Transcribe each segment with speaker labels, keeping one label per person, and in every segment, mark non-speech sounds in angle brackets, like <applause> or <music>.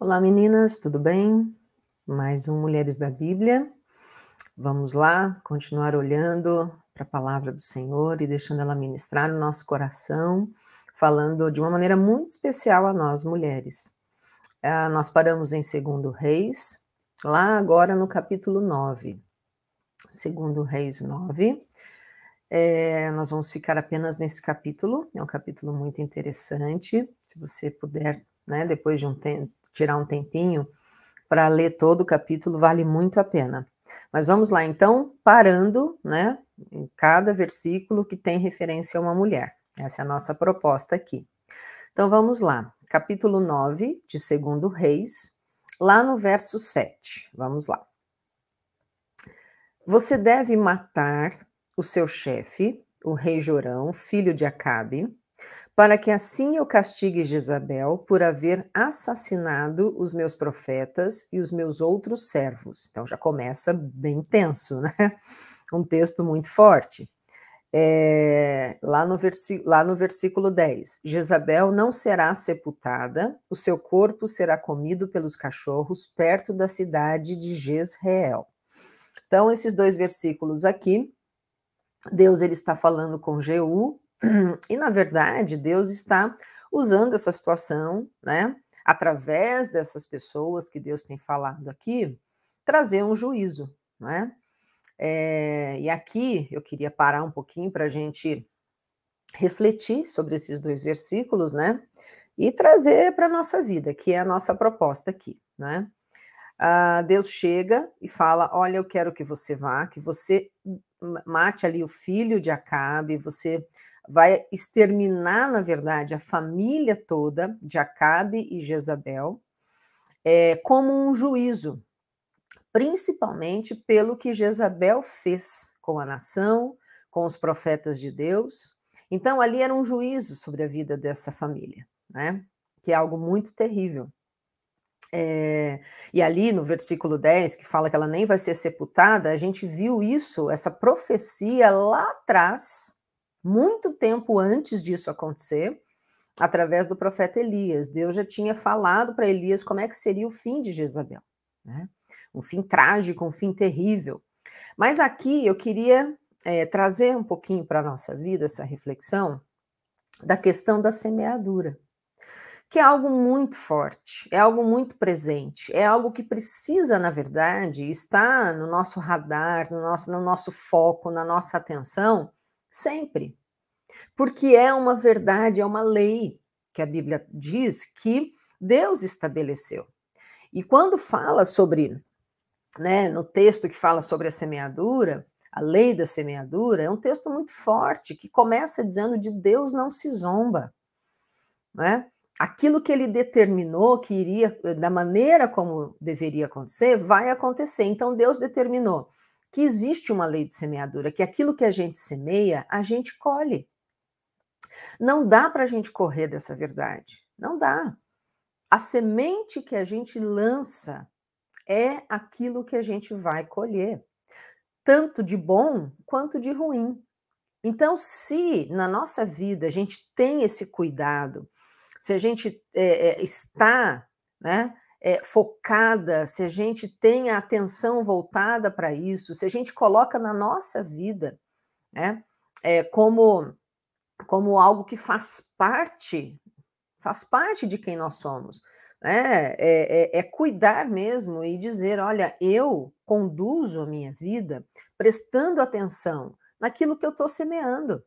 Speaker 1: Olá meninas, tudo bem? Mais um Mulheres da Bíblia. Vamos lá, continuar olhando para a palavra do Senhor e deixando ela ministrar no nosso coração, falando de uma maneira muito especial a nós mulheres. Ah, nós paramos em 2 Reis, lá agora no capítulo 9. 2 Reis 9, é, nós vamos ficar apenas nesse capítulo, é um capítulo muito interessante. Se você puder, né, depois de um tempo, tirar um tempinho para ler todo o capítulo, vale muito a pena. Mas vamos lá, então, parando né, em cada versículo que tem referência a uma mulher. Essa é a nossa proposta aqui. Então vamos lá, capítulo 9 de 2 Reis, lá no verso 7. Vamos lá. Você deve matar o seu chefe, o rei Jorão, filho de Acabe, para que assim eu castigue Jezabel por haver assassinado os meus profetas e os meus outros servos. Então já começa bem tenso, né? <laughs> Um texto muito forte. É, lá, no lá no versículo 10: Jezabel não será sepultada, o seu corpo será comido pelos cachorros perto da cidade de Jezreel. Então, esses dois versículos aqui Deus ele está falando com Jeú e na verdade Deus está usando essa situação, né, através dessas pessoas que Deus tem falado aqui, trazer um juízo, né? É, e aqui eu queria parar um pouquinho para a gente refletir sobre esses dois versículos, né? E trazer para a nossa vida, que é a nossa proposta aqui, né? Ah, Deus chega e fala: Olha, eu quero que você vá, que você mate ali o filho de Acabe, você vai exterminar, na verdade, a família toda de Acabe e Jezabel, é, como um juízo, principalmente pelo que Jezabel fez com a nação, com os profetas de Deus. Então, ali era um juízo sobre a vida dessa família, né? que é algo muito terrível. É, e ali no versículo 10, que fala que ela nem vai ser sepultada, a gente viu isso, essa profecia lá atrás, muito tempo antes disso acontecer, através do profeta Elias. Deus já tinha falado para Elias como é que seria o fim de Jezabel, né? um fim trágico, um fim terrível. Mas aqui eu queria é, trazer um pouquinho para a nossa vida essa reflexão da questão da semeadura que é algo muito forte, é algo muito presente, é algo que precisa, na verdade, estar no nosso radar, no nosso, no nosso foco, na nossa atenção, sempre. Porque é uma verdade, é uma lei que a Bíblia diz que Deus estabeleceu. E quando fala sobre, né, no texto que fala sobre a semeadura, a lei da semeadura, é um texto muito forte que começa dizendo de Deus não se zomba, né? aquilo que ele determinou que iria, da maneira como deveria acontecer, vai acontecer. Então, Deus determinou que existe uma lei de semeadura, que aquilo que a gente semeia, a gente colhe. Não dá para a gente correr dessa verdade. Não dá. A semente que a gente lança é aquilo que a gente vai colher, tanto de bom quanto de ruim. Então, se na nossa vida a gente tem esse cuidado se a gente é, está né, é, focada, se a gente tem a atenção voltada para isso, se a gente coloca na nossa vida né, é, como, como algo que faz parte, faz parte de quem nós somos. Né? É, é, é cuidar mesmo e dizer: olha, eu conduzo a minha vida prestando atenção naquilo que eu estou semeando,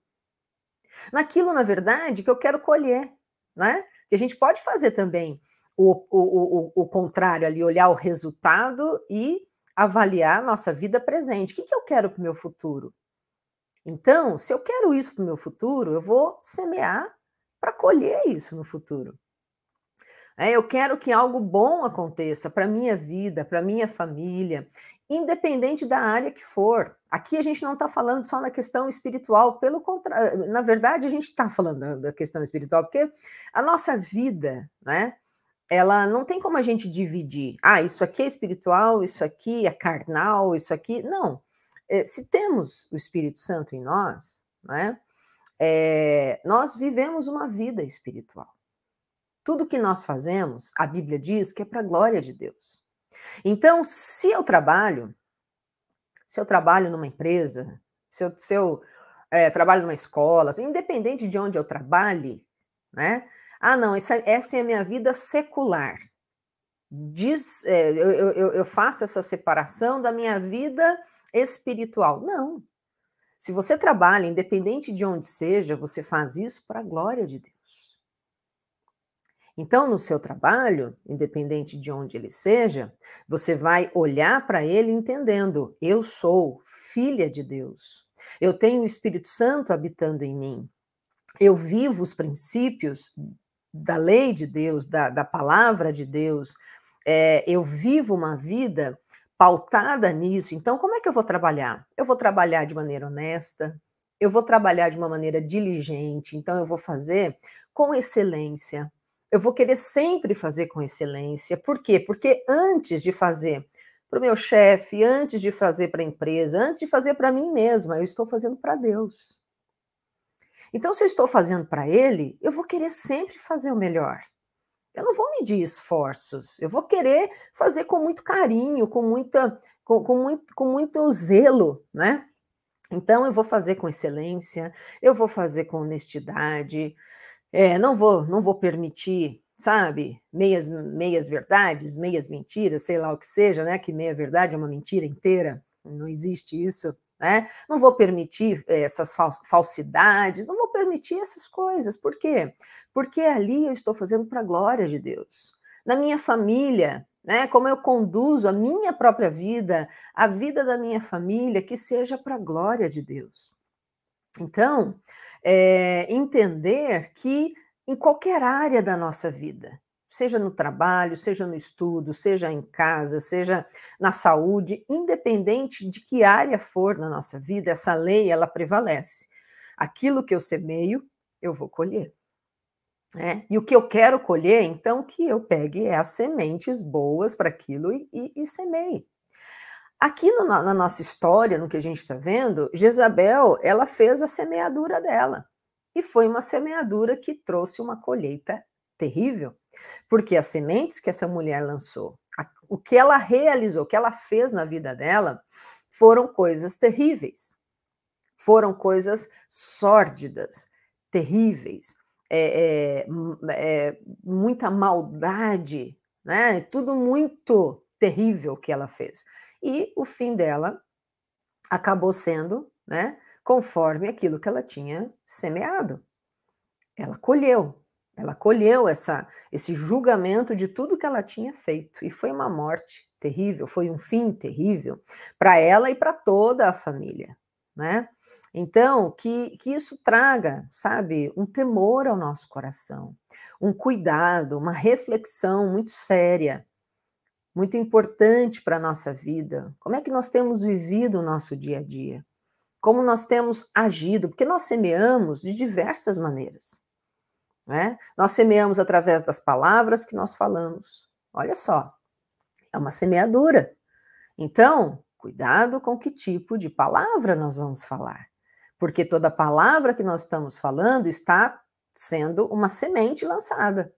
Speaker 1: naquilo, na verdade, que eu quero colher. Né? a gente pode fazer também o, o, o, o contrário ali, olhar o resultado e avaliar nossa vida presente. O que, que eu quero para o meu futuro? Então, se eu quero isso para o meu futuro, eu vou semear para colher isso no futuro. É, eu quero que algo bom aconteça para minha vida, para minha família independente da área que for. Aqui a gente não está falando só na questão espiritual, pelo contrário, na verdade a gente está falando da questão espiritual, porque a nossa vida, né? Ela não tem como a gente dividir. Ah, isso aqui é espiritual, isso aqui é carnal, isso aqui. Não. É, se temos o Espírito Santo em nós, né? É, nós vivemos uma vida espiritual. Tudo que nós fazemos, a Bíblia diz que é para a glória de Deus. Então, se eu trabalho, se eu trabalho numa empresa, se eu, se eu é, trabalho numa escola, assim, independente de onde eu trabalhe, né? Ah, não, essa, essa é a minha vida secular. Diz, é, eu, eu, eu faço essa separação da minha vida espiritual. Não. Se você trabalha, independente de onde seja, você faz isso para a glória de Deus. Então, no seu trabalho, independente de onde ele seja, você vai olhar para ele entendendo: eu sou filha de Deus, eu tenho o Espírito Santo habitando em mim, eu vivo os princípios da lei de Deus, da, da palavra de Deus, é, eu vivo uma vida pautada nisso. Então, como é que eu vou trabalhar? Eu vou trabalhar de maneira honesta, eu vou trabalhar de uma maneira diligente, então eu vou fazer com excelência, eu vou querer sempre fazer com excelência. Por quê? Porque antes de fazer para o meu chefe, antes de fazer para a empresa, antes de fazer para mim mesma, eu estou fazendo para Deus. Então, se eu estou fazendo para Ele, eu vou querer sempre fazer o melhor. Eu não vou medir esforços, eu vou querer fazer com muito carinho, com, muita, com, com, muito, com muito zelo, né? Então, eu vou fazer com excelência, eu vou fazer com honestidade, é, não vou, não vou permitir, sabe, meias, meias verdades, meias mentiras, sei lá o que seja, né? Que meia verdade é uma mentira inteira, não existe isso, né? Não vou permitir eh, essas falsidades, não vou permitir essas coisas. Por quê? Porque ali eu estou fazendo para a glória de Deus. Na minha família, né? Como eu conduzo a minha própria vida, a vida da minha família, que seja para a glória de Deus. Então, é, entender que em qualquer área da nossa vida, seja no trabalho, seja no estudo, seja em casa, seja na saúde, independente de que área for na nossa vida, essa lei ela prevalece. Aquilo que eu semeio, eu vou colher. É, e o que eu quero colher, então, que eu pegue as sementes boas para aquilo e, e, e semeie. Aqui no, na nossa história, no que a gente está vendo, Jezabel ela fez a semeadura dela. E foi uma semeadura que trouxe uma colheita terrível, porque as sementes que essa mulher lançou, a, o que ela realizou, o que ela fez na vida dela, foram coisas terríveis, foram coisas sórdidas, terríveis, é, é, é, muita maldade, né? Tudo muito terrível que ela fez e o fim dela acabou sendo, né, conforme aquilo que ela tinha semeado. Ela colheu, ela colheu essa, esse julgamento de tudo que ela tinha feito. E foi uma morte terrível, foi um fim terrível para ela e para toda a família, né? Então, que, que isso traga, sabe, um temor ao nosso coração, um cuidado, uma reflexão muito séria muito importante para a nossa vida. Como é que nós temos vivido o nosso dia a dia? Como nós temos agido? Porque nós semeamos de diversas maneiras. Né? Nós semeamos através das palavras que nós falamos. Olha só, é uma semeadura. Então, cuidado com que tipo de palavra nós vamos falar, porque toda palavra que nós estamos falando está sendo uma semente lançada.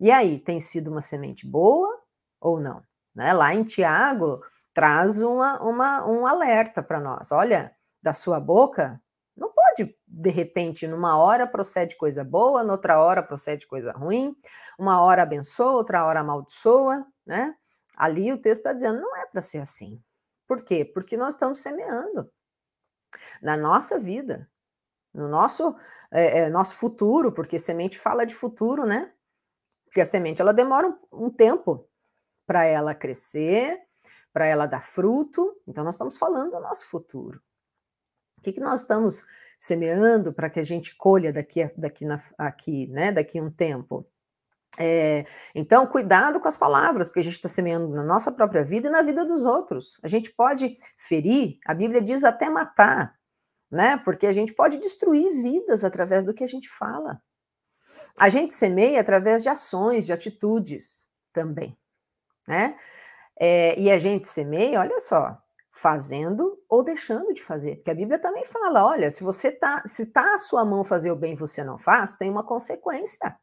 Speaker 1: E aí, tem sido uma semente boa ou não? Né? Lá em Tiago, traz uma, uma, um alerta para nós. Olha, da sua boca, não pode, de repente, numa hora procede coisa boa, noutra hora procede coisa ruim, uma hora abençoa, outra hora amaldiçoa, né? Ali o texto está dizendo, não é para ser assim. Por quê? Porque nós estamos semeando na nossa vida, no nosso, é, é, nosso futuro, porque semente fala de futuro, né? Porque a semente ela demora um, um tempo para ela crescer, para ela dar fruto. Então, nós estamos falando do nosso futuro. O que, que nós estamos semeando para que a gente colha daqui, daqui, na, aqui, né, daqui a um tempo? É, então, cuidado com as palavras, porque a gente está semeando na nossa própria vida e na vida dos outros. A gente pode ferir, a Bíblia diz até matar, né? Porque a gente pode destruir vidas através do que a gente fala. A gente semeia através de ações, de atitudes também né? É, e a gente semeia, olha só, fazendo ou deixando de fazer. Porque a Bíblia também fala, olha, se você tá, se tá a sua mão fazer o bem e você não faz, tem uma consequência.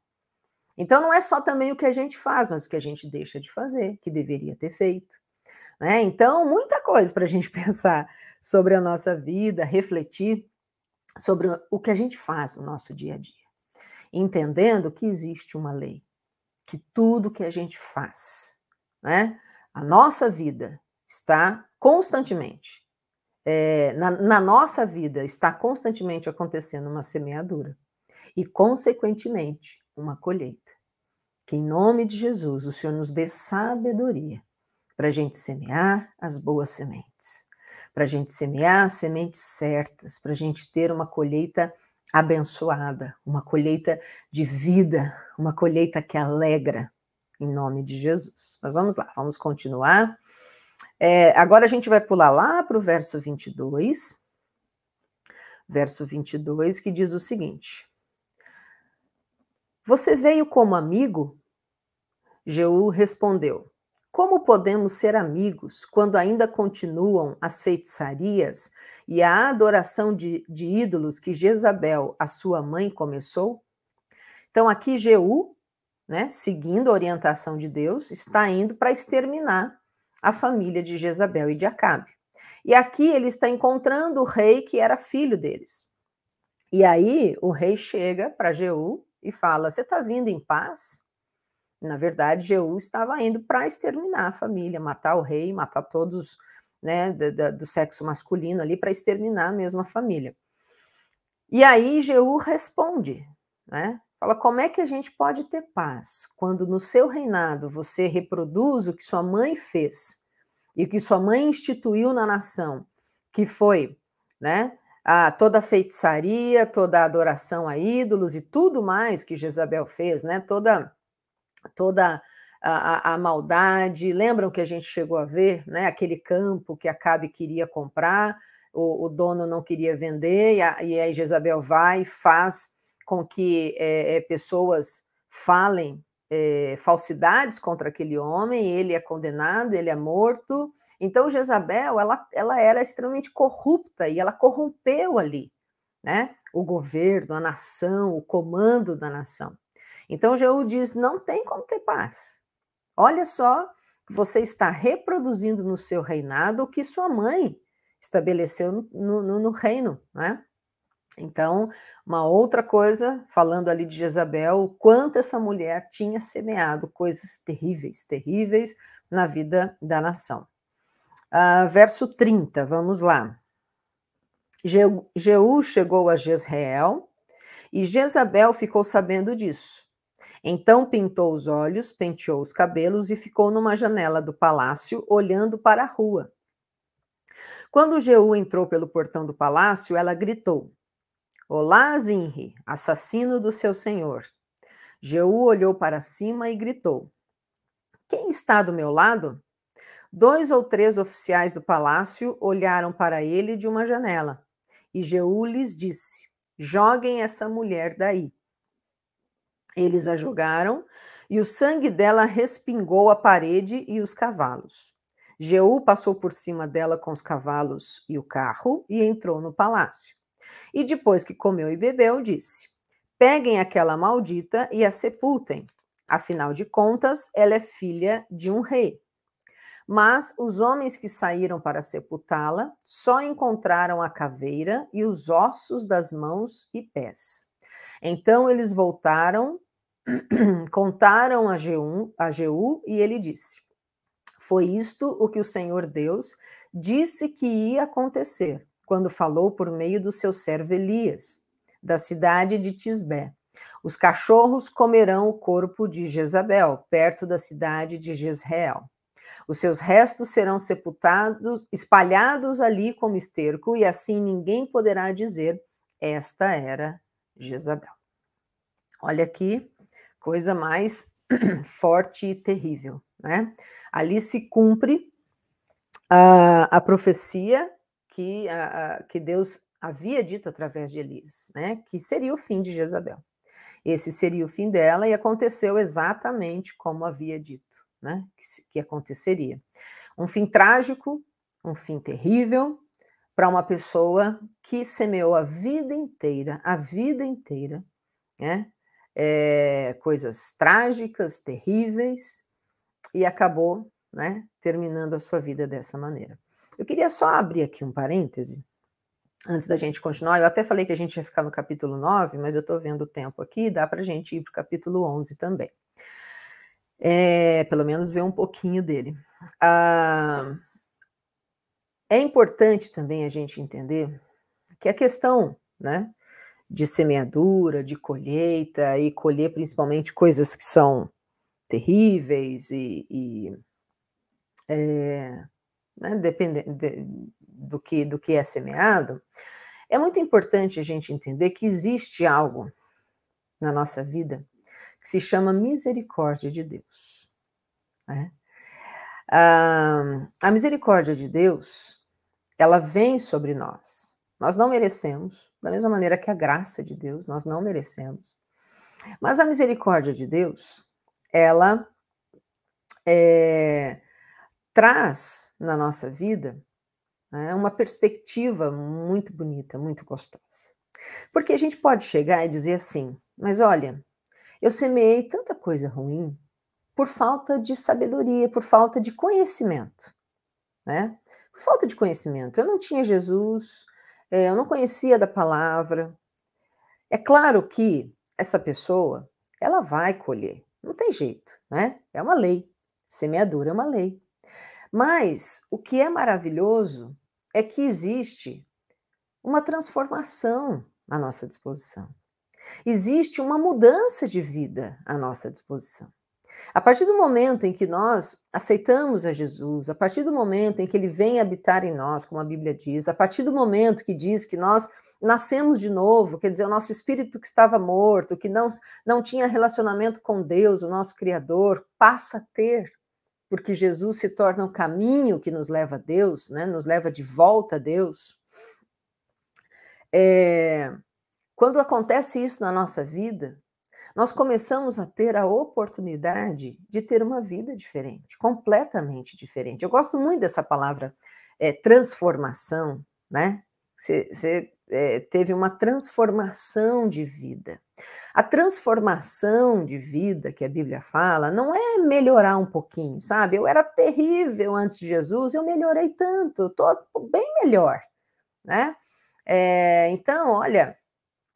Speaker 1: Então não é só também o que a gente faz, mas o que a gente deixa de fazer, que deveria ter feito. Né? Então, muita coisa para a gente <laughs> pensar sobre a nossa vida, refletir sobre o que a gente faz no nosso dia a dia, entendendo que existe uma lei, que tudo que a gente faz né? A nossa vida está constantemente, é, na, na nossa vida está constantemente acontecendo uma semeadura e, consequentemente, uma colheita. Que em nome de Jesus o Senhor nos dê sabedoria para a gente semear as boas sementes, para a gente semear as sementes certas, para a gente ter uma colheita abençoada, uma colheita de vida, uma colheita que alegra, em nome de Jesus. Mas vamos lá, vamos continuar. É, agora a gente vai pular lá para o verso 22, verso 22, que diz o seguinte: Você veio como amigo? Jeú respondeu: Como podemos ser amigos quando ainda continuam as feitiçarias e a adoração de, de ídolos que Jezabel, a sua mãe, começou? Então, aqui Jeú né, seguindo a orientação de Deus, está indo para exterminar a família de Jezabel e de Acabe. E aqui ele está encontrando o rei que era filho deles. E aí o rei chega para Jeú e fala: Você está vindo em paz? Na verdade, Jeú estava indo para exterminar a família, matar o rei, matar todos né, do, do sexo masculino ali, para exterminar a mesma família. E aí Jeú responde, né? Fala como é que a gente pode ter paz quando no seu reinado você reproduz o que sua mãe fez e o que sua mãe instituiu na nação, que foi, né, a toda a feitiçaria, toda a adoração a ídolos e tudo mais que Jezabel fez, né? Toda toda a, a, a, maldade. Lembram que a gente chegou a ver, né? Aquele campo que Acabe queria comprar, o, o dono não queria vender e, a, e aí Jezabel vai e faz com que é, pessoas falem é, falsidades contra aquele homem, ele é condenado, ele é morto. Então, Jezabel, ela, ela era extremamente corrupta e ela corrompeu ali, né? O governo, a nação, o comando da nação. Então, Jeú diz: não tem como ter paz. Olha só, você está reproduzindo no seu reinado o que sua mãe estabeleceu no, no, no reino, né? Então, uma outra coisa, falando ali de Jezabel, o quanto essa mulher tinha semeado coisas terríveis, terríveis na vida da nação. Uh, verso 30, vamos lá. Jeu, Jeú chegou a Jezreel e Jezabel ficou sabendo disso. Então pintou os olhos, penteou os cabelos e ficou numa janela do palácio, olhando para a rua. Quando Jeú entrou pelo portão do palácio, ela gritou: Olá, Zinri, assassino do seu senhor. Jeú olhou para cima e gritou: Quem está do meu lado? Dois ou três oficiais do palácio olharam para ele de uma janela, e Jeú lhes disse: Joguem essa mulher daí. Eles a jogaram, e o sangue dela respingou a parede e os cavalos. Jeú passou por cima dela com os cavalos e o carro e entrou no palácio. E depois que comeu e bebeu, disse: Peguem aquela maldita e a sepultem. Afinal de contas, ela é filha de um rei. Mas os homens que saíram para sepultá-la só encontraram a caveira e os ossos das mãos e pés. Então eles voltaram, <clears throat> contaram a Jeú, a Jeú e ele disse: Foi isto o que o Senhor Deus disse que ia acontecer quando falou por meio do seu servo Elias, da cidade de Tisbé. Os cachorros comerão o corpo de Jezabel, perto da cidade de Jezreel. Os seus restos serão sepultados, espalhados ali como esterco, e assim ninguém poderá dizer: Esta era Jezabel. Olha aqui, coisa mais <clears throat> forte e terrível, né? Ali se cumpre a, ah, a profecia que, a, a, que Deus havia dito através de Elias, né? Que seria o fim de Jezabel. Esse seria o fim dela e aconteceu exatamente como havia dito, né? Que, que aconteceria. Um fim trágico, um fim terrível para uma pessoa que semeou a vida inteira, a vida inteira, né? É, coisas trágicas, terríveis, e acabou né, terminando a sua vida dessa maneira. Eu queria só abrir aqui um parêntese, antes da gente continuar. Eu até falei que a gente ia ficar no capítulo 9, mas eu estou vendo o tempo aqui, dá para a gente ir para o capítulo 11 também. É, pelo menos ver um pouquinho dele. Ah, é importante também a gente entender que a questão né, de semeadura, de colheita, e colher principalmente coisas que são terríveis e, e é, né, dependendo de, do, que, do que é semeado, é muito importante a gente entender que existe algo na nossa vida que se chama misericórdia de Deus. Né? Ah, a misericórdia de Deus, ela vem sobre nós. Nós não merecemos, da mesma maneira que a graça de Deus, nós não merecemos. Mas a misericórdia de Deus, ela é, traz na nossa vida né, uma perspectiva muito bonita, muito gostosa. Porque a gente pode chegar e dizer assim: mas olha, eu semeei tanta coisa ruim por falta de sabedoria, por falta de conhecimento, né? Por falta de conhecimento. Eu não tinha Jesus, eh, eu não conhecia da palavra. É claro que essa pessoa, ela vai colher, não tem jeito, né? É uma lei. Semeadura é uma lei. Mas o que é maravilhoso é que existe uma transformação à nossa disposição. Existe uma mudança de vida à nossa disposição. A partir do momento em que nós aceitamos a Jesus, a partir do momento em que ele vem habitar em nós, como a Bíblia diz, a partir do momento que diz que nós nascemos de novo, quer dizer, o nosso espírito que estava morto, que não, não tinha relacionamento com Deus, o nosso Criador, passa a ter porque Jesus se torna o um caminho que nos leva a Deus, né? nos leva de volta a Deus. É, quando acontece isso na nossa vida, nós começamos a ter a oportunidade de ter uma vida diferente, completamente diferente. Eu gosto muito dessa palavra é, transformação, né? Você é, eh, teve uma transformação de vida. A transformação de vida que a Bíblia fala não é melhorar um pouquinho, sabe? Eu era terrível antes de Jesus, eu melhorei tanto, estou bem melhor, né? É, então, olha,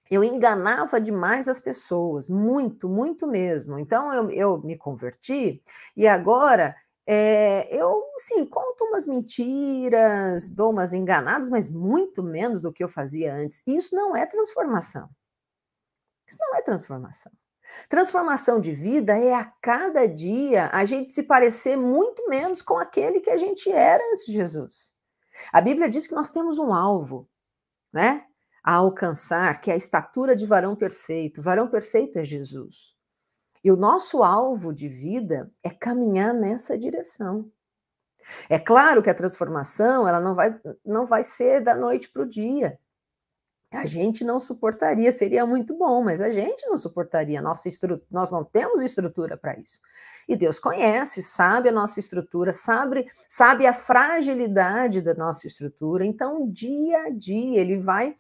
Speaker 1: eu enganava demais as pessoas, muito, muito mesmo. Então eu, eu me converti e agora é, eu, sim, conto umas mentiras, dou umas enganadas, mas muito menos do que eu fazia antes. Isso não é transformação. Isso não é transformação. Transformação de vida é a cada dia a gente se parecer muito menos com aquele que a gente era antes de Jesus. A Bíblia diz que nós temos um alvo, né? A alcançar, que é a estatura de varão perfeito. varão perfeito é Jesus. E o nosso alvo de vida é caminhar nessa direção. É claro que a transformação ela não vai, não vai ser da noite para o dia a gente não suportaria, seria muito bom, mas a gente não suportaria, nossa estru... nós não temos estrutura para isso. E Deus conhece, sabe a nossa estrutura, sabe, sabe a fragilidade da nossa estrutura, então dia a dia ele vai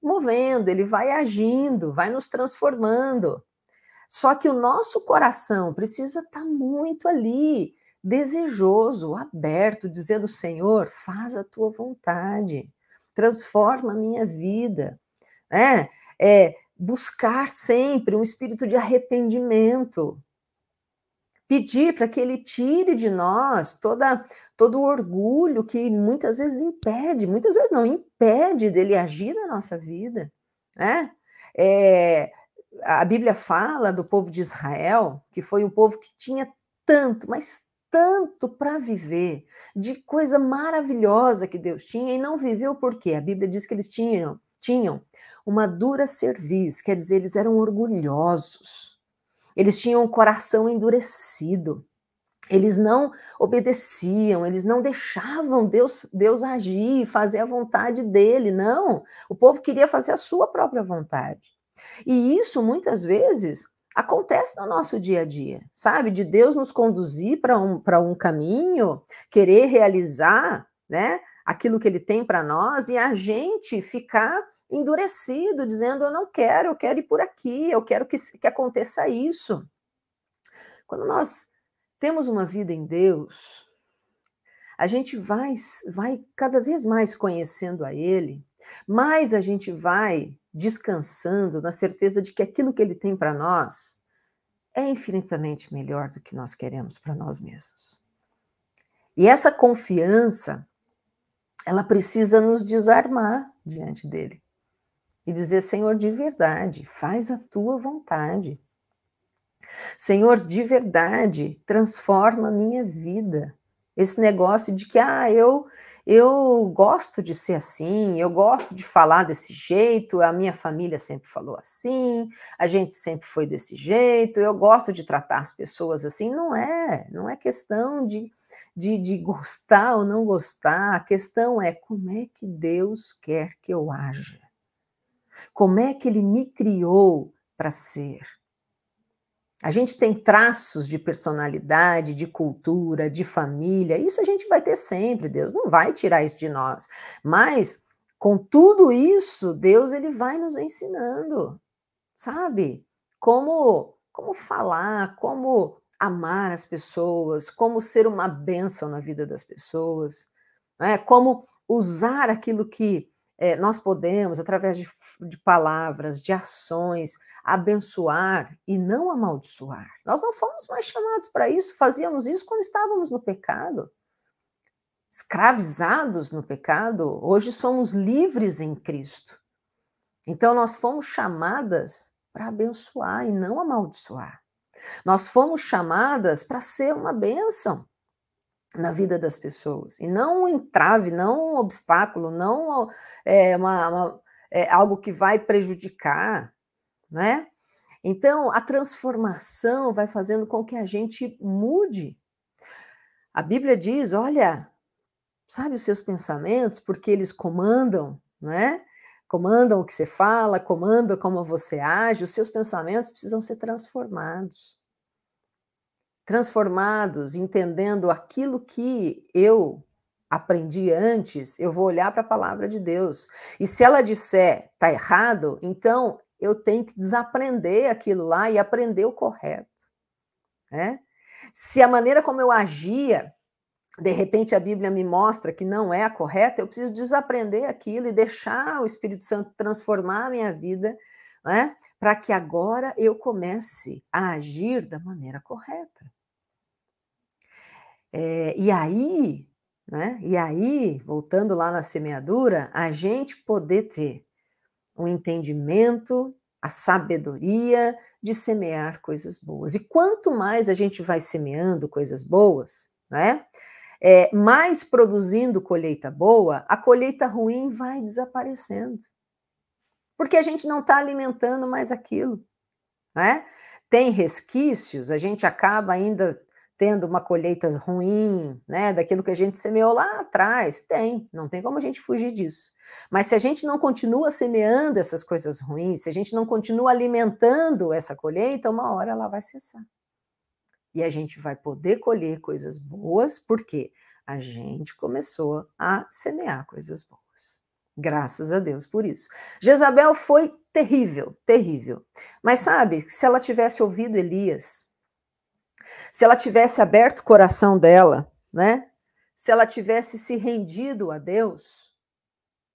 Speaker 1: movendo, ele vai agindo, vai nos transformando. Só que o nosso coração precisa estar tá muito ali, desejoso, aberto, dizendo: Senhor, faz a tua vontade transforma a minha vida. Né? É buscar sempre um espírito de arrependimento. Pedir para que ele tire de nós toda, todo o orgulho que muitas vezes impede, muitas vezes não, impede dele agir na nossa vida. Né? É, a Bíblia fala do povo de Israel, que foi um povo que tinha tanto, mas tanto para viver, de coisa maravilhosa que Deus tinha e não viveu porque a Bíblia diz que eles tinham, tinham uma dura cerviz, quer dizer, eles eram orgulhosos. Eles tinham o um coração endurecido. Eles não obedeciam, eles não deixavam Deus, Deus agir, fazer a vontade dele, não. O povo queria fazer a sua própria vontade. E isso muitas vezes acontece no nosso dia a dia, sabe? De Deus nos conduzir para um, um caminho, querer realizar, né? Aquilo que ele tem para nós e a gente ficar endurecido, dizendo: Eu não quero, eu quero ir por aqui, eu quero que, que aconteça isso. Quando nós temos uma vida em Deus, a gente vai, vai cada vez mais conhecendo a Ele mais a gente vai descansando na certeza de que aquilo que ele tem para nós é infinitamente melhor do que nós queremos para nós mesmos. E essa confiança, ela precisa nos desarmar diante dele e dizer: Senhor, de verdade, faz a tua vontade. Senhor, de verdade, transforma a minha vida. Esse negócio de que, ah, eu eu gosto de ser assim, eu gosto de falar desse jeito, a minha família sempre falou assim, a gente sempre foi desse jeito, eu gosto de tratar as pessoas assim. Não é, não é questão de, de, de <laughs> gostar ou não gostar, a questão é como é que Deus quer que eu haja, como é que Ele me criou para ser a gente tem traços de personalidade, de cultura, de família, isso a gente vai ter sempre, Deus não vai tirar isso de nós. Mas com tudo isso, Deus ele vai nos ensinando, sabe? Como como falar, como amar as pessoas, como ser uma bênção na vida das pessoas, né? como usar aquilo que é, nós podemos, através de, de, palavras, de ações, abençoar e não amaldiçoar. Nós não fomos mais chamados para isso, fazíamos isso quando estávamos no pecado, escravizados no pecado, hoje somos livres em Cristo. Então, nós fomos chamadas para abençoar e não amaldiçoar. Nós fomos chamadas para ser uma bênção na vida das pessoas. E não um entrave, não um obstáculo, não é, uma, uma, é, algo que vai prejudicar, né? Então, a transformação vai fazendo com que a gente mude. A Bíblia diz: olha, sabe os seus pensamentos, porque eles comandam, né? Comandam o que você fala, comandam como você age, os seus pensamentos precisam ser transformados transformados, entendendo aquilo que eu aprendi antes, eu vou olhar para a palavra de Deus. E se ela disser tá errado, então eu tenho que desaprender aquilo lá e aprender o correto. Né? Se a maneira como eu agia, de repente a Bíblia me mostra que não é a correta, eu preciso desaprender aquilo e deixar o Espírito Santo transformar a minha vida, né? para que agora eu comece a agir da maneira correta. É, e aí, né? E aí, voltando lá na semeadura, a gente poder ter um entendimento, a sabedoria de semear coisas boas. E quanto mais a gente vai semeando coisas boas, né? É, mais produzindo colheita boa, a colheita ruim vai desaparecendo. Porque a gente não está alimentando mais aquilo. Né? Tem resquícios, a gente acaba ainda tendo uma colheita ruim, né, daquilo que a gente semeou lá atrás? Tem, não tem como a gente fugir disso. Mas se a gente não continua semeando essas coisas ruins, se a gente não continua alimentando essa colheita, uma hora ela vai cessar. E a gente vai poder colher coisas boas, porque a gente começou a semear coisas boas. Graças a Deus por isso. Jezabel foi terrível, terrível. Mas sabe, se ela tivesse ouvido Elias, se ela tivesse aberto o coração dela, né? Se ela tivesse se rendido a Deus,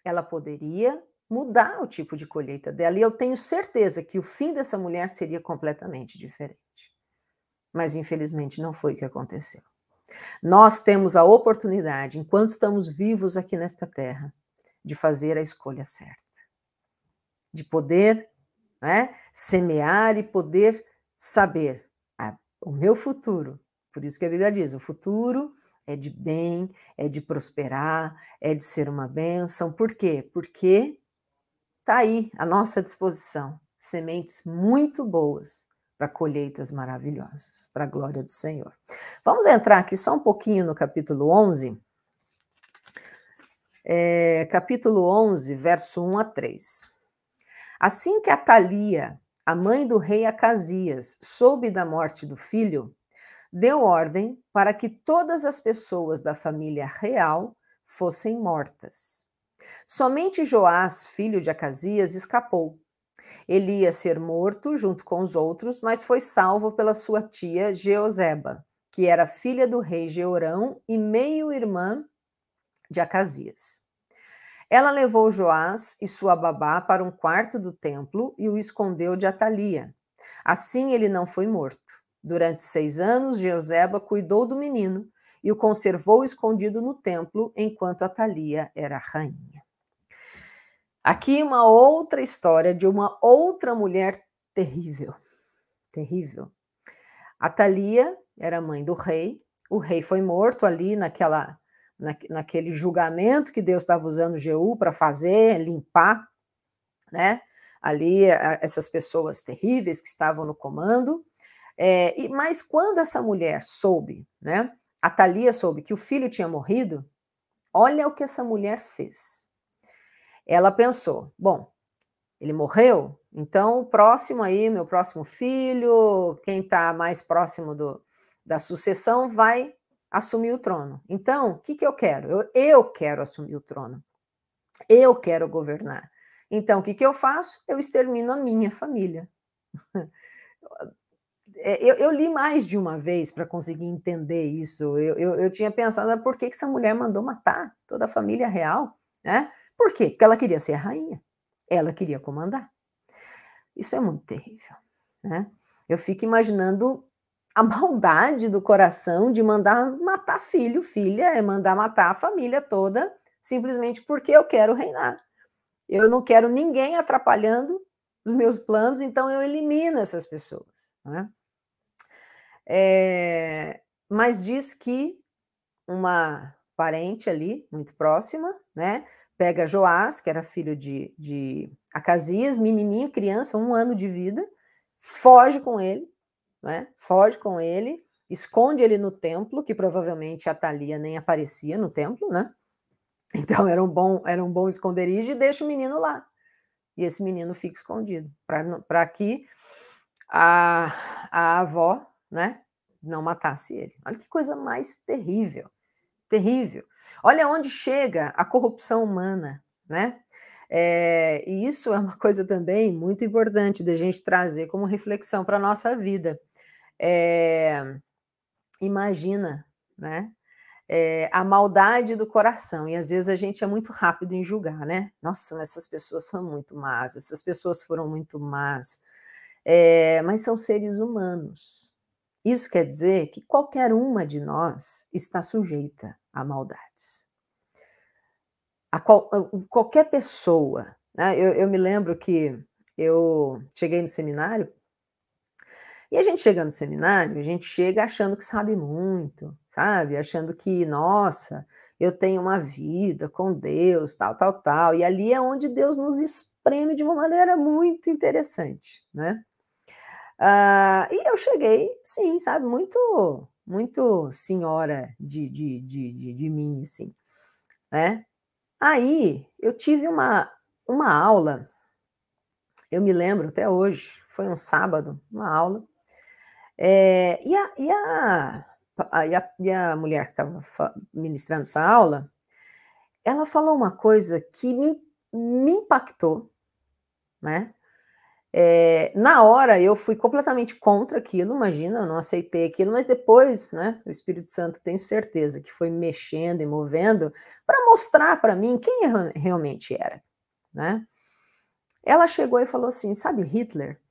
Speaker 1: ela poderia mudar o tipo de colheita dela. E eu tenho certeza que o fim dessa mulher seria completamente diferente. Mas infelizmente não foi o que aconteceu. Nós temos a oportunidade, enquanto estamos vivos aqui nesta terra, de fazer a escolha certa, de poder né, semear e poder saber o meu futuro. Por isso que a Bíblia diz: o futuro é de bem, é de prosperar, é de ser uma bênção. Por quê? Porque está aí à nossa disposição sementes muito boas para colheitas maravilhosas, para a glória do Senhor. Vamos entrar aqui só um pouquinho no capítulo 11. É, capítulo 11, verso 1 a 3. Assim que a Thalia a mãe do rei Acasias, soube da morte do filho, deu ordem para que todas as pessoas da família real fossem mortas. Somente Joás, filho de Acasias, escapou. Ele ia ser morto junto com os outros, mas foi salvo pela sua tia Jeoseba, que era filha do rei Georão e meio-irmã de Acasias. Ela levou Joás e sua babá para um quarto do templo e o escondeu de Atalia. Assim ele não foi morto. Durante seis anos, Jeuseba cuidou do menino e o conservou escondido no templo enquanto Atalia era rainha. Aqui uma outra história de uma outra mulher terrível. Terrível. Atalia era mãe do rei. O rei foi morto ali naquela na, naquele julgamento que Deus estava usando o Jeú para fazer, limpar, né? Ali, eh, essas pessoas terríveis que estavam no comando. É, e, mas quando essa mulher soube, né? A Thalia soube que o filho tinha morrido, olha o que essa mulher fez. Ela pensou: bom, ele morreu, então o próximo aí, meu próximo filho, quem está mais próximo do, da sucessão, vai assumir o trono. Então, o que, que eu quero? Eu, eu quero assumir o trono. Eu quero governar. Então, o que, que eu faço? Eu extermino a minha família. <laughs> É, eu, eu, li mais de uma vez para conseguir entender isso. Eu, eu, eu tinha pensado, ah, por que, que essa mulher mandou matar toda a família real? Né? Por quê? Porque ela queria ser a rainha. Ela queria comandar. Isso é muito terrível. Né? Eu fico imaginando a maldade do coração de mandar matar filho, filha, é mandar matar a família toda, simplesmente porque eu quero reinar. Eu não quero ninguém atrapalhando os meus planos, então eu elimino essas pessoas. Né? É, mas diz que uma parente ali, muito próxima, né, pega Joás, que era filho de, de Acasias, menininho, criança, um ano de vida, foge com ele, né? foge com ele, esconde ele no templo, que provavelmente a Thalia nem aparecia no templo, né? <laughs> Então era um bom, era um bom esconderijo e deixa o menino lá. E esse menino fica escondido, para que a, a avó né, não matasse ele. Olha que coisa mais terrível, terrível. Olha onde chega a corrupção humana, né? É, e isso é uma coisa também muito importante da gente trazer como reflexão para a nossa vida. É, imagina, né? É, a maldade do coração. E às vezes a gente é muito rápido em julgar, né? Nossa, essas pessoas são muito más, essas pessoas foram muito más. É, mas são seres humanos. Isso quer dizer que qualquer uma de nós está sujeita a maldades. A qual, a qualquer pessoa. Né? Eu, eu me lembro que eu cheguei no seminário e a gente chega no seminário, a gente chega achando que sabe muito, sabe? Achando que, nossa, eu tenho uma vida com Deus, tal, tal, tal. E ali é onde Deus nos espreme de uma maneira muito interessante, né? Ah, e eu cheguei, sim, sabe, muito, muito senhora de, de, de, de, de mim, assim, né? Aí eu tive uma, uma aula, eu me lembro até hoje, foi um sábado, uma aula, é, e, a, e, a, e, a, e, a, mulher que estava ministrando essa aula, ela falou uma coisa que me, me impactou, né? É, na hora eu fui completamente contra aquilo, imagina, eu não aceitei aquilo, mas depois, né, o Espírito Santo, tenho certeza que foi mexendo e movendo para mostrar para mim quem é eu realmente era, né? Ela chegou e falou assim: Sabe Hitler?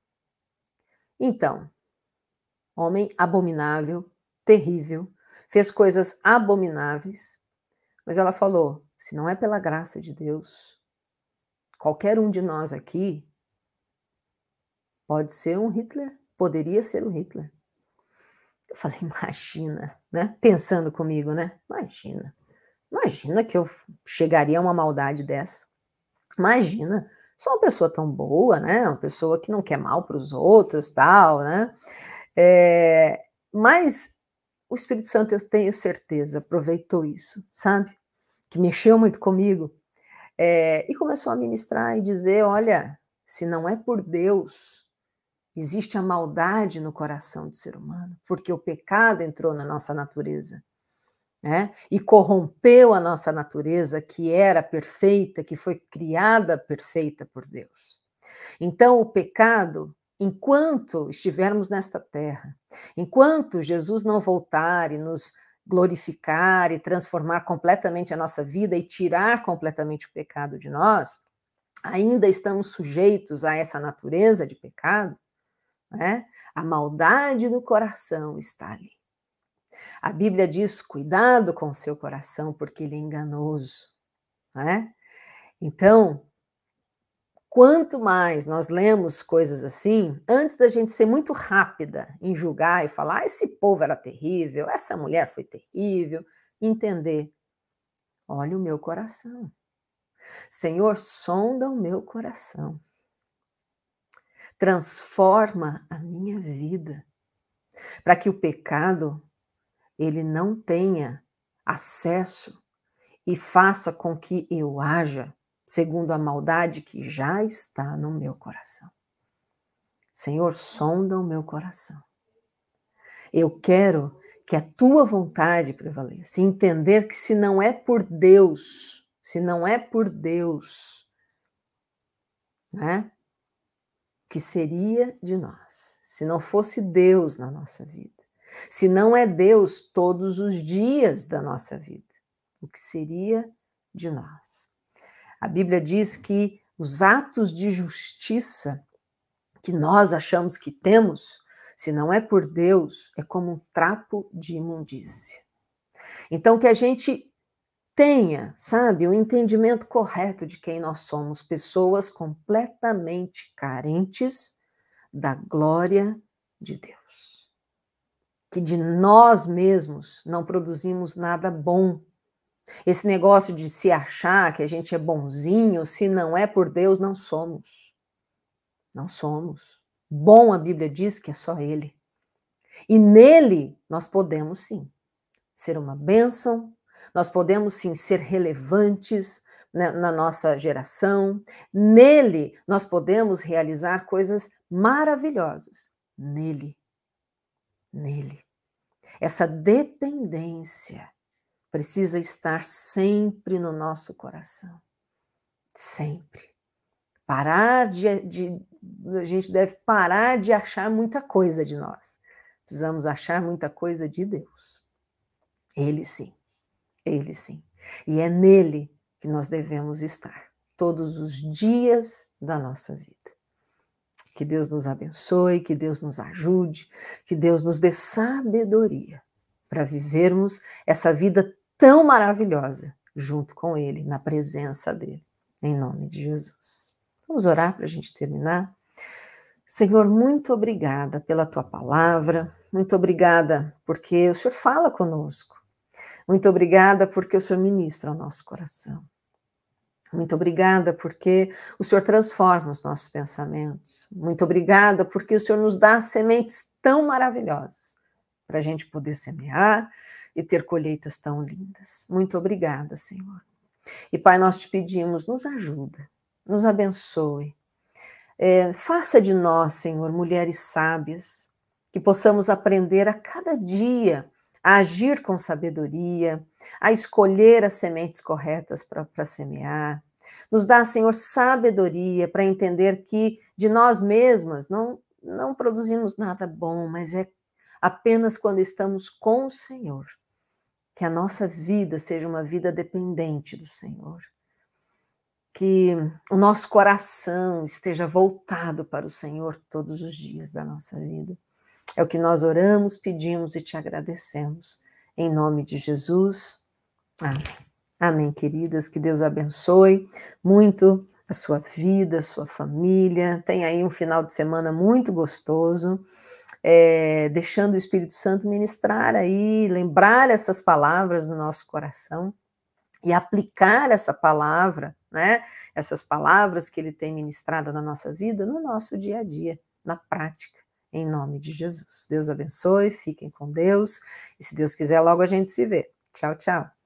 Speaker 1: Então, homem abominável, terrível, fez coisas abomináveis, mas ela falou: se não é pela graça de Deus, qualquer um de nós aqui pode ser um Hitler, poderia ser um Hitler. Eu falei, imagina, né? Pensando comigo, né? Imagina. Imagina que eu chegaria a uma maldade dessa. Imagina. Sou uma pessoa tão boa, né? Uma pessoa que não quer mal para os outros, tal, né? É, mas o Espírito Santo, eu tenho certeza, aproveitou isso, sabe? Que mexeu muito comigo. É, e começou a ministrar e dizer: olha, se não é por Deus, existe a maldade no coração do ser humano, porque o pecado entrou na nossa natureza. Né? E corrompeu a nossa natureza, que era perfeita, que foi criada perfeita por Deus. Então, o pecado enquanto estivermos nesta terra, enquanto Jesus não voltar e nos glorificar e transformar completamente a nossa vida e tirar completamente o pecado de nós, ainda estamos sujeitos a essa natureza de pecado, né? a maldade do coração está ali. A Bíblia diz: cuidado com o seu coração, porque ele é enganoso. Né? Então, Quanto mais nós lemos coisas assim, antes da gente ser muito rápida em julgar e falar, ah, esse povo era terrível, essa mulher foi terrível, entender, olha o meu coração. Senhor, sonda o meu coração. Transforma a minha vida, para que o pecado ele não tenha acesso e faça com que eu haja segundo a maldade que já está no meu coração. Senhor, sonda o meu coração. Eu quero que a tua vontade prevaleça, entender que se não é por Deus, se não é por Deus, né? Que seria de nós, se não fosse Deus na nossa vida. Se não é Deus todos os dias da nossa vida, o que seria de nós? A Bíblia diz que os atos de justiça que nós achamos que temos, se não é por Deus, é como um trapo de imundícia. Então, que a gente tenha, sabe, o um entendimento correto de quem nós somos, pessoas completamente carentes da glória de Deus. Que de nós mesmos não produzimos nada bom esse negócio de se achar que a gente é bonzinho, se não é por Deus, não somos. Não somos. Bom, a Bíblia diz que é só Ele. E nele nós podemos sim ser uma bênção, nós podemos sim ser relevantes na, na nossa geração, nele nós podemos realizar coisas maravilhosas. Nele. Nele. Essa dependência precisa estar sempre no nosso coração. Sempre. Parar de, de, A gente deve parar de achar muita coisa de nós. Precisamos achar muita coisa de Deus. Ele sim. Ele sim. E é nele que nós devemos estar todos os dias da nossa vida. Que Deus nos abençoe, que Deus nos ajude, que Deus nos dê sabedoria para vivermos essa vida tão maravilhosa junto com Ele, na presença dEle, em nome de Jesus. Vamos orar para a gente terminar? Senhor, muito obrigada pela tua palavra, muito obrigada porque o Senhor fala conosco, muito obrigada porque o Senhor ministra o nosso coração, muito obrigada porque o Senhor transforma os nossos pensamentos, muito obrigada porque o Senhor nos dá sementes tão maravilhosas para a gente poder semear, e ter colheitas tão lindas. Muito obrigada, Senhor. E Pai, nós te pedimos, nos ajuda, nos abençoe. É, faça de nós, Senhor, mulheres sábias, que possamos aprender a cada dia a agir com sabedoria, a escolher as sementes corretas para semear. Nos dá, Senhor, sabedoria para entender que de nós mesmas não, não produzimos nada bom, mas é apenas quando estamos com o Senhor que a nossa vida seja uma vida dependente do Senhor, que o nosso coração esteja voltado para o Senhor todos os dias da nossa vida. É o que nós oramos, pedimos e te agradecemos. Em nome de Jesus. Amém. Amém, queridas. Que Deus abençoe muito a sua vida, a sua família. Tenha aí um final de semana muito gostoso é, deixando o Espírito Santo ministrar aí, lembrar essas palavras no nosso coração e aplicar essa palavra, né? Essas palavras que ele tem ministrado na nossa vida, no nosso dia a dia, na prática. Em nome de Jesus. Deus abençoe, fiquem com Deus. E se Deus quiser, logo a gente se vê. Tchau, tchau.